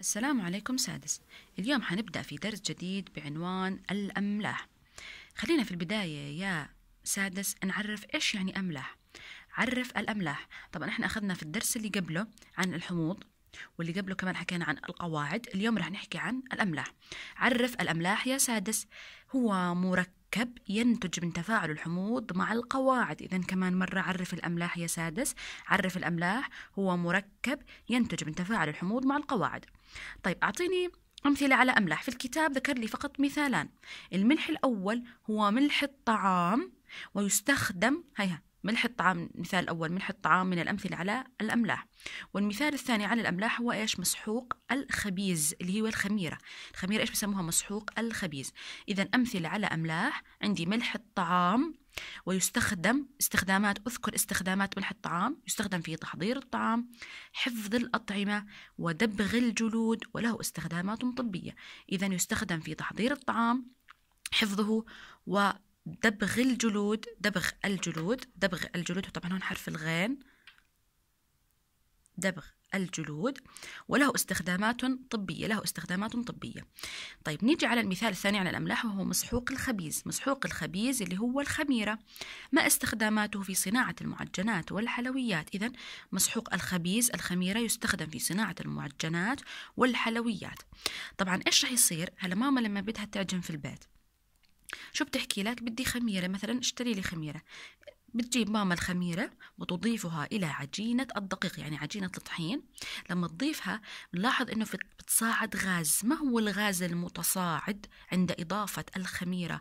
السلام عليكم سادس اليوم حنبدأ في درس جديد بعنوان الأملاح خلينا في البداية يا سادس نعرف إيش يعني أملاح عرف الأملاح طبعا احنا أخذنا في الدرس اللي قبله عن الحموض واللي قبله كمان حكينا عن القواعد اليوم رح نحكي عن الأملاح عرف الأملاح يا سادس هو مركب ينتج من تفاعل الحموض مع القواعد إذا كمان مرة عرف الأملاح يا سادس عرف الأملاح هو مركب ينتج من تفاعل الحموض مع القواعد طيب أعطيني أمثلة على أملاح في الكتاب ذكر لي فقط مثالان الملح الأول هو ملح الطعام ويستخدم هيها ملح الطعام المثال الأول ملح الطعام من الأمثلة على الأملاح والمثال الثاني على الأملاح هو إيش مسحوق الخبيز اللي هو الخميرة الخميرة إيش بسموها مسحوق الخبيز إذا أمثلة على أملاح عندي ملح الطعام ويستخدم استخدامات أذكر استخدامات ملح الطعام يستخدم في تحضير الطعام حفظ الأطعمة ودبغ الجلود وله استخدامات طبية إذا يستخدم في تحضير الطعام حفظه و دبغ الجلود دبغ الجلود دبغ الجلود وطبعا هون حرف الغين دبغ الجلود وله استخدامات طبية له استخدامات طبية طيب نيجي على المثال الثاني على الأملاح وهو مسحوق الخبيز مسحوق الخبيز اللي هو الخميرة ما استخداماته في صناعة المعجنات والحلويات إذا مسحوق الخبيز الخميرة يستخدم في صناعة المعجنات والحلويات طبعا إيش رح يصير هلا ماما لما بدها تعجن في البيت شو بتحكي لك بدي خميرة مثلا اشتري لي خميرة بتجيب ماما الخميرة وتضيفها إلى عجينة الدقيق يعني عجينة الطحين لما تضيفها بنلاحظ أنه بتصاعد غاز ما هو الغاز المتصاعد عند إضافة الخميرة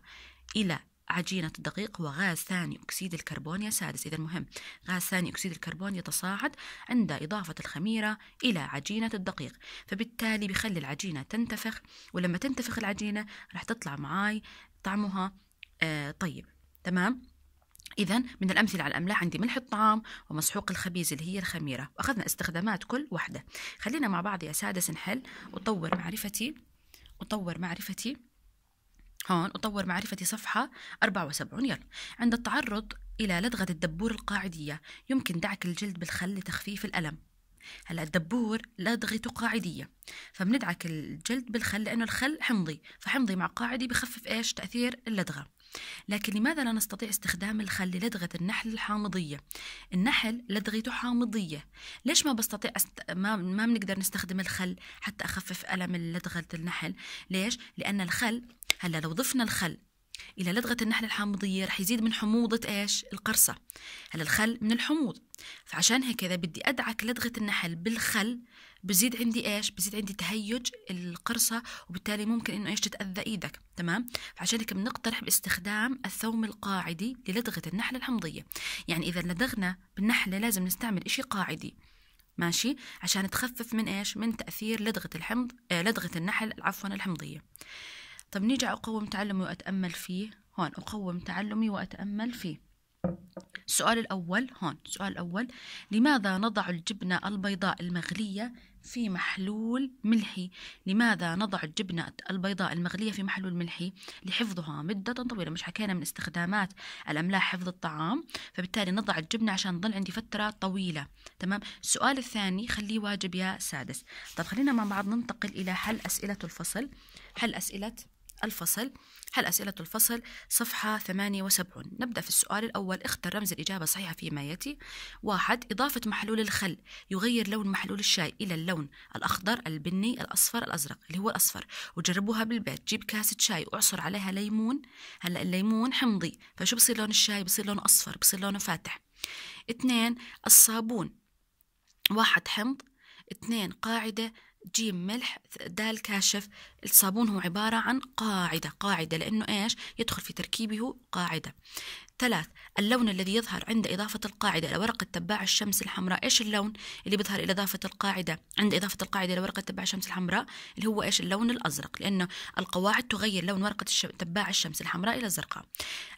إلى عجينة الدقيق هو غاز ثاني أكسيد الكربون يا سادس إذا مهم غاز ثاني أكسيد الكربون يتصاعد عند إضافة الخميرة إلى عجينة الدقيق فبالتالي بخلي العجينة تنتفخ ولما تنتفخ العجينة راح تطلع معاي طعمها آه، طيب تمام إذا من الأمثلة على الأملاح عندي ملح الطعام ومسحوق الخبيز اللي هي الخميرة وأخذنا استخدامات كل وحدة خلينا مع بعض يا سادس نحل أطور معرفتي أطور معرفتي هون أطور معرفتي صفحة 74 يلا عند التعرض إلى لدغة الدبور القاعدية يمكن دعك الجلد بالخل لتخفيف الألم هلا الدبور لدغته قاعديه فبندعك الجلد بالخل لانه الخل حمضي فحمضي مع قاعدي بخفف ايش تاثير اللدغه لكن لماذا لا نستطيع استخدام الخل للدغة النحل الحامضية؟ النحل لدغته حامضية، ليش ما بستطيع أست... ما ما بنقدر نستخدم الخل حتى أخفف ألم لدغة النحل؟ ليش؟ لأن الخل هلا لو ضفنا الخل إلى لدغة النحله الحامضية رح يزيد من حموضة إيش؟ القرصة هلا الخل من الحموض فعشان هيك إذا بدي أدعك لدغة النحل بالخل بزيد عندي إيش؟ بزيد عندي تهيج القرصة وبالتالي ممكن إنه إيش تتأذى إيدك تمام؟ فعشان هيك بنقترح باستخدام الثوم القاعدي للدغة النحل الحمضية يعني إذا لدغنا بالنحلة لازم نستعمل إشي قاعدي ماشي عشان تخفف من ايش من تاثير لدغه الحمض آه لدغه النحل عفوا الحمضيه طب نيجي أقوم تعلمي وأتأمل فيه هون أقوم تعلمي وأتأمل فيه السؤال الأول هون السؤال الأول لماذا نضع الجبنة البيضاء المغلية في محلول ملحي لماذا نضع الجبنة البيضاء المغلية في محلول ملحي لحفظها مدة طويلة مش حكينا من استخدامات الأملاح حفظ الطعام فبالتالي نضع الجبنة عشان تظل عندي فترة طويلة تمام السؤال الثاني خليه واجب يا سادس طب خلينا مع بعض ننتقل إلى حل أسئلة الفصل حل أسئلة الفصل حل أسئلة الفصل صفحة 78 نبدأ في السؤال الأول اختر رمز الإجابة الصحيحة فيما يأتي واحد إضافة محلول الخل يغير لون محلول الشاي إلى اللون الأخضر البني الأصفر الأزرق اللي هو الأصفر وجربوها بالبيت جيب كاسة شاي وأعصر عليها ليمون هلا الليمون حمضي فشو بصير لون الشاي بصير لونه أصفر بصير لونه فاتح اثنين الصابون واحد حمض اثنين قاعدة جيم ملح دال كاشف الصابون هو عبارة عن قاعدة قاعدة لأنه إيش يدخل في تركيبه قاعدة ثلاث اللون الذي يظهر عند إضافة القاعدة إلى ورقة تباع الشمس الحمراء إيش اللون اللي بيظهر إلى إضافة القاعدة عند إضافة القاعدة إلى ورقة تباع الشمس الحمراء اللي هو إيش اللون الأزرق لأنه القواعد تغير لون ورقة تباع الشمس الحمراء إلى الزرقاء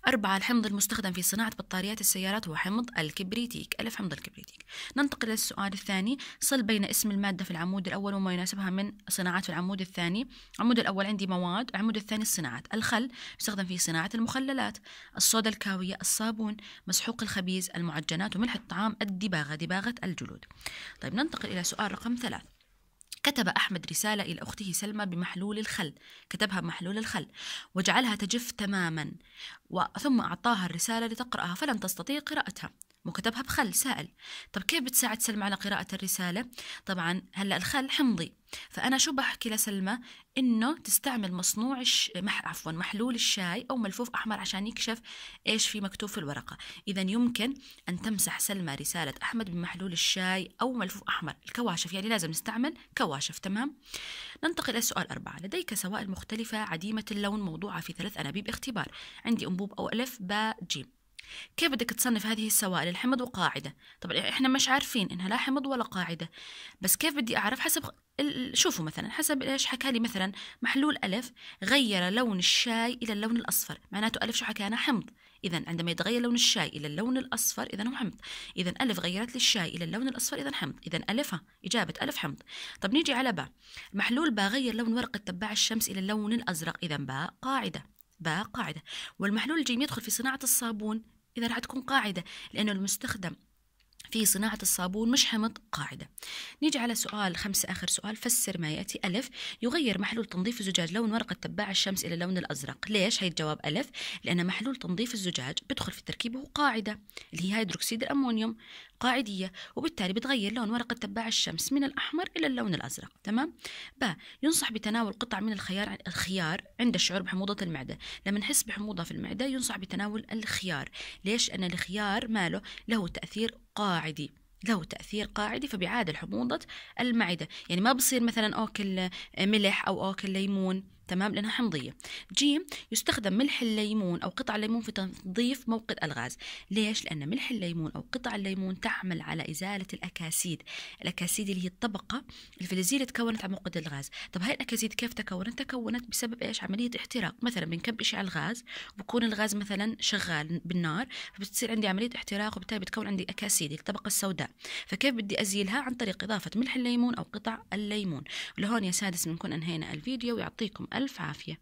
أربعة الحمض المستخدم في صناعة بطاريات السيارات هو حمض الكبريتيك ألف حمض الكبريتيك ننتقل للسؤال الثاني صل بين اسم المادة في العمود الأول وما ما يناسبها من صناعات العمود الثاني العمود الأول عندي مواد العمود الثاني الصناعات الخل يستخدم في صناعة المخللات الصودا الكاوية الصابون مسحوق الخبيز المعجنات وملح الطعام الدباغة دباغة الجلود طيب ننتقل إلى سؤال رقم ثلاث كتب أحمد رسالة إلى أخته سلمى بمحلول الخل كتبها بمحلول الخل وجعلها تجف تماما ثم أعطاها الرسالة لتقرأها فلم تستطيع قراءتها وكتبها بخل سائل طب كيف بتساعد سلمى على قراءة الرسالة؟ طبعا هلا الخل حمضي فأنا شو بحكي لسلمى إنه تستعمل مصنوع الش... مح... عفوا محلول الشاي أو ملفوف أحمر عشان يكشف إيش في مكتوب في الورقة إذا يمكن أن تمسح سلمى رسالة أحمد بمحلول الشاي أو ملفوف أحمر الكواشف يعني لازم نستعمل كواشف تمام ننتقل إلى سؤال أربعة لديك سوائل مختلفة عديمة اللون موضوعة في ثلاث أنابيب اختبار عندي أنبوب أو ألف باء جيم كيف بدك تصنف هذه السوائل الحمض وقاعدة طبعا احنا مش عارفين انها لا حمض ولا قاعدة بس كيف بدي اعرف حسب شوفوا مثلا حسب ايش حكى لي مثلا محلول ألف غير لون الشاي إلى اللون الأصفر معناته ألف شو حكانا حمض إذا عندما يتغير لون الشاي إلى اللون الأصفر إذا هو حمض إذا ألف غيرت لي الشاي إلى اللون الأصفر إذا حمض إذا ألفها إجابة ألف حمض طب نيجي على باء محلول باء غير لون ورقة تبع الشمس إلى اللون الأزرق إذا باء قاعدة باء قاعدة والمحلول الجيم يدخل في صناعة الصابون إذا راح تكون قاعدة لأنه المستخدم في صناعة الصابون مش حمض قاعدة نيجي على سؤال خمسة آخر سؤال فسر ما يأتي ألف يغير محلول تنظيف الزجاج لون ورقة تباع الشمس إلى اللون الأزرق ليش هي الجواب ألف لأن محلول تنظيف الزجاج بدخل في تركيبه قاعدة اللي هي هيدروكسيد الأمونيوم قاعدية وبالتالي بتغير لون ورقة تباع الشمس من الأحمر إلى اللون الأزرق تمام ب ينصح بتناول قطع من الخيار الخيار عند الشعور بحموضة المعدة لما نحس بحموضة في المعدة ينصح بتناول الخيار ليش أن الخيار ماله له تأثير قاعدي له تأثير قاعدي فبيعادل حموضة المعدة يعني ما بصير مثلا أكل ملح أو أكل ليمون تمام لانها حمضيه ج يستخدم ملح الليمون او قطع الليمون في تنظيف موقد الغاز ليش لان ملح الليمون او قطع الليمون تعمل على ازاله الاكاسيد الاكاسيد اللي هي الطبقه الفلزيه اللي تكونت على موقد الغاز طب هاي الاكاسيد كيف تكونت تكونت بسبب ايش عمليه احتراق مثلا بنكب شيء على الغاز بكون الغاز مثلا شغال بالنار فبتصير عندي عمليه احتراق وبالتالي بتكون عندي اكاسيد الطبقه السوداء فكيف بدي ازيلها عن طريق اضافه ملح الليمون او قطع الليمون لهون يا سادس بنكون انهينا الفيديو ويعطيكم ألف عافية